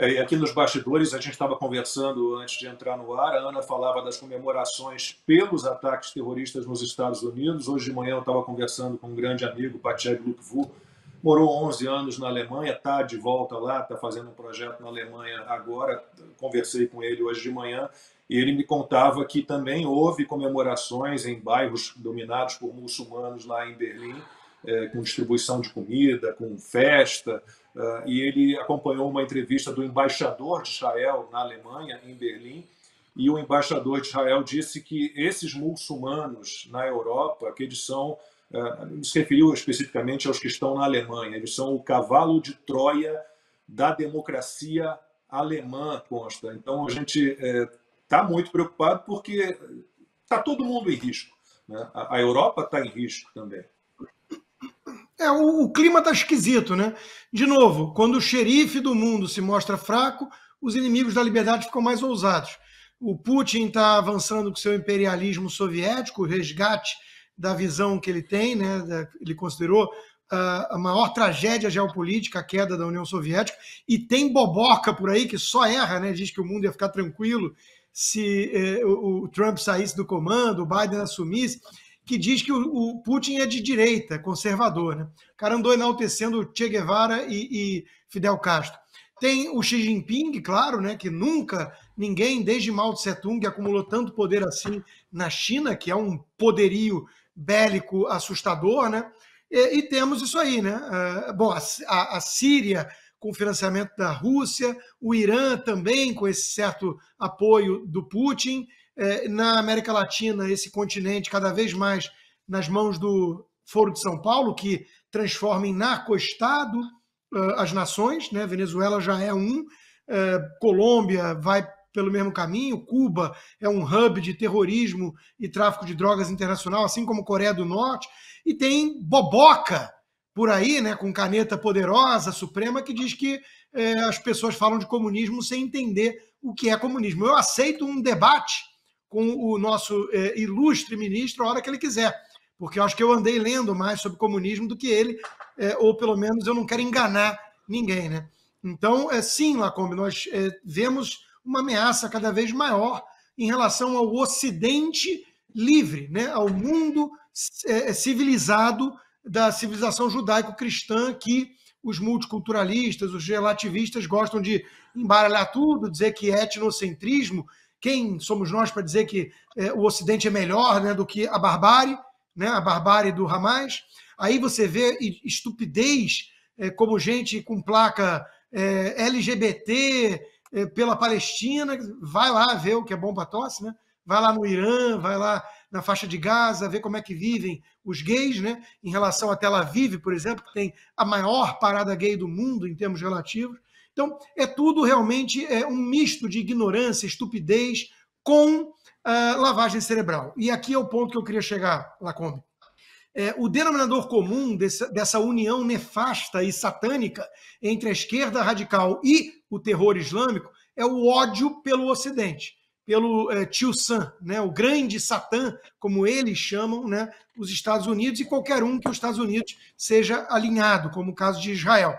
É, aqui nos bastidores, a gente estava conversando antes de entrar no ar, a Ana falava das comemorações pelos ataques terroristas nos Estados Unidos. Hoje de manhã eu estava conversando com um grande amigo, Patrick Lukvu, morou 11 anos na Alemanha, está de volta lá, está fazendo um projeto na Alemanha agora. Conversei com ele hoje de manhã e ele me contava que também houve comemorações em bairros dominados por muçulmanos lá em Berlim é, com distribuição de comida, com festa, uh, e ele acompanhou uma entrevista do embaixador de Israel na Alemanha, em Berlim, e o embaixador de Israel disse que esses muçulmanos na Europa, que eles são, uh, se referiu especificamente aos que estão na Alemanha, eles são o cavalo de Troia da democracia alemã, consta. Então a gente está é, tá muito preocupado porque está todo mundo em risco. Né? A, a Europa está em risco também. É, o, o clima está esquisito, né? De novo, quando o xerife do mundo se mostra fraco, os inimigos da liberdade ficam mais ousados. O Putin está avançando com seu imperialismo soviético, o resgate da visão que ele tem, né? ele considerou ah, a maior tragédia geopolítica, a queda da União Soviética, e tem boboca por aí que só erra, né? Diz que o mundo ia ficar tranquilo se eh, o, Trump saísse do comando, o Biden assumisse que diz que o, o Putin é de direita, conservador. Né? O cara andou enaltecendo Che Guevara e, e Fidel Castro. Tem o Xi Jinping, claro, né, que nunca ninguém, desde Mao Tse Tung, acumulou tanto poder assim na China, que é um poderio bélico assustador, né? E, e temos isso aí, né? Uh, bom, a, a, Síria com financiamento da Rússia, o Irã também com esse certo apoio do Putin, é, na América Latina, esse continente cada vez mais nas mãos do Foro de São Paulo, que transforma em narco-estado uh, as nações, né? Venezuela já é um, uh, Colômbia vai pelo mesmo caminho, Cuba é um hub de terrorismo e tráfico de drogas internacional, assim como Coreia do Norte, e tem boboca por aí, né, com caneta poderosa, suprema, que diz que eh, as pessoas falam de comunismo sem entender o que é comunismo. Eu aceito um debate com o nosso é, ilustre ministro a hora que ele quiser, porque eu acho que eu andei lendo mais sobre comunismo do que ele, é, ou pelo menos eu não quero enganar ninguém, né? Então, é, sim, Lacombe, nós é, vemos uma ameaça cada vez maior em relação ao Ocidente livre, né? ao mundo é, é, civilizado da civilização judaico-cristã que os multiculturalistas, os relativistas gostam de embaralhar tudo, dizer que é etnocentrismo quem somos nós para dizer que é, o Ocidente é melhor né, do que a barbárie, né, a barbárie do Hamas? Aí você vê estupidez é, como gente com placa é, LGBT é, pela Palestina, vai lá ver o que é bom para tosse, né? vai lá no Irã, vai lá na faixa de Gaza, ver como é que vivem os gays, né? Em relação a Tel Aviv, por exemplo, que tem a maior parada gay do mundo em termos relativos. Então, é tudo realmente é, um misto de ignorância, estupidez com uh, lavagem cerebral. E aqui é o ponto que eu queria chegar, Lacombe. É, o denominador comum desse, dessa união nefasta e satânica entre a esquerda radical e o terror islâmico é o ódio pelo Ocidente, pelo é, tio Sam, né, o grande Satã, como eles chamam né, os Estados Unidos e qualquer um que os Estados Unidos seja alinhado, como o caso de Israel.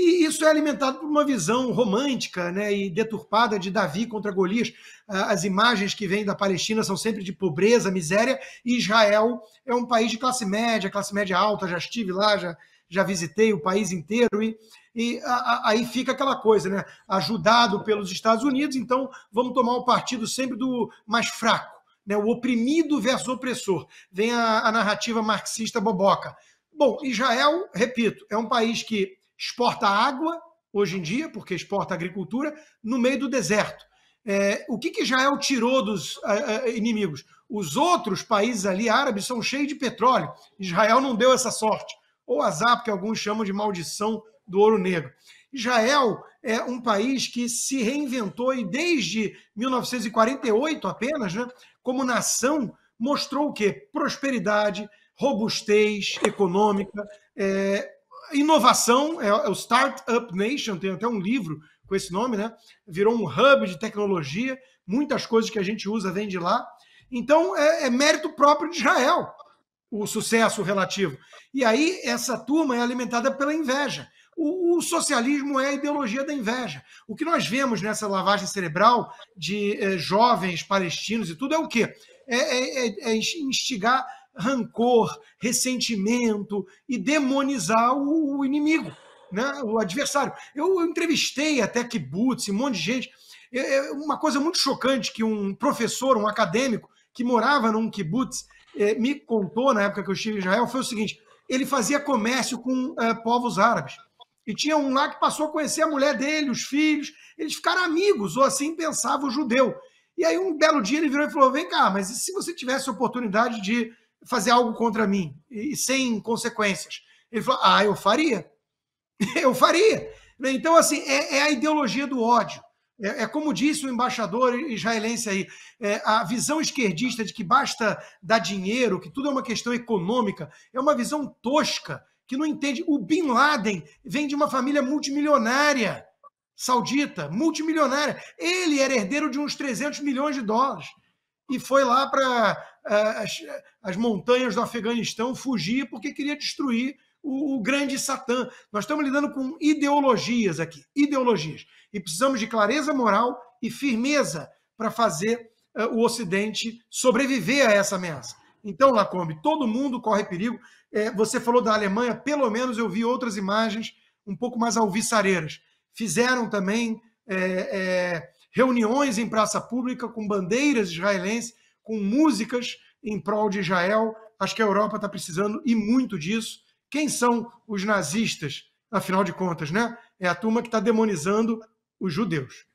E isso é alimentado por uma visão romântica né, e deturpada de Davi contra Golias. Ah, as imagens que vêm da Palestina são sempre de pobreza, miséria, e Israel é um país de classe média, classe média alta. Já estive lá, já, já visitei o país inteiro, e, e a, a, aí fica aquela coisa, né? Ajudado pelos Estados Unidos, então vamos tomar o partido sempre do mais fraco, né? o oprimido versus opressor. Vem a, a narrativa marxista boboca. Bom, Israel, repito, é um país que exporta água hoje em dia, porque exporta agricultura, no meio do deserto. É, o que, que Israel é tirou dos é, é, inimigos? Os outros países ali árabes são cheios de petróleo. Israel não deu essa sorte. Ou azar, porque alguns chamam de maldição do ouro negro. Israel é um país que se reinventou e desde 1948 apenas, né, como nação, mostrou o quê? Prosperidade, robustez econômica, é, inovação, é, é, o Startup Nation, tem até um livro com esse nome, né? Virou um hub de tecnologia, muitas coisas que a gente usa vêm de lá. Então, é, é mérito próprio de Israel o sucesso relativo. E aí, essa turma é alimentada pela inveja. O, o, socialismo é a ideologia da inveja. O que nós vemos nessa lavagem cerebral de eh, jovens palestinos e tudo é o quê? É, é, é, é instigar rancor, ressentimento e demonizar o, inimigo, né? o adversário. Eu entrevistei até kibbutz, um monte de gente. É, é uma coisa muito chocante que um professor, um acadêmico que morava num kibbutz é, me contou na época que eu estive em Israel foi o seguinte: ele fazia comércio com é, povos árabes. E tinha um lá que passou a conhecer a mulher dele, os filhos. Eles ficaram amigos, ou assim pensava o judeu. E aí, um belo dia, ele virou e falou: Vem cá, mas e se você tivesse a oportunidade de fazer algo contra mim e sem consequências. Ele falou: ah, eu faria. eu faria. Né, então, assim, é, é a ideologia do ódio. É, é, como disse o embaixador israelense aí, é, a visão esquerdista de que basta dar dinheiro, que tudo é uma questão econômica, é uma visão tosca, que não entende. O Bin Laden vem de uma família multimilionária saudita, multimilionária. Ele era é herdeiro de uns 300 milhões de dólares e foi lá para as, as, montanhas do Afeganistão fugir porque queria destruir o, o grande Satã. Nós estamos lidando com ideologias aqui, ideologias. E precisamos de clareza moral e firmeza para fazer uh, o Ocidente sobreviver a essa ameaça. Então, Lacombe, todo mundo corre perigo. É, você falou da Alemanha, pelo menos eu vi outras imagens um pouco mais alviçareiras. Fizeram também é, é, reuniões em praça pública com bandeiras israelenses, com músicas em prol de Israel. Acho que a Europa está precisando e muito disso. Quem são os nazistas, afinal de contas, né? É a turma que está demonizando os judeus.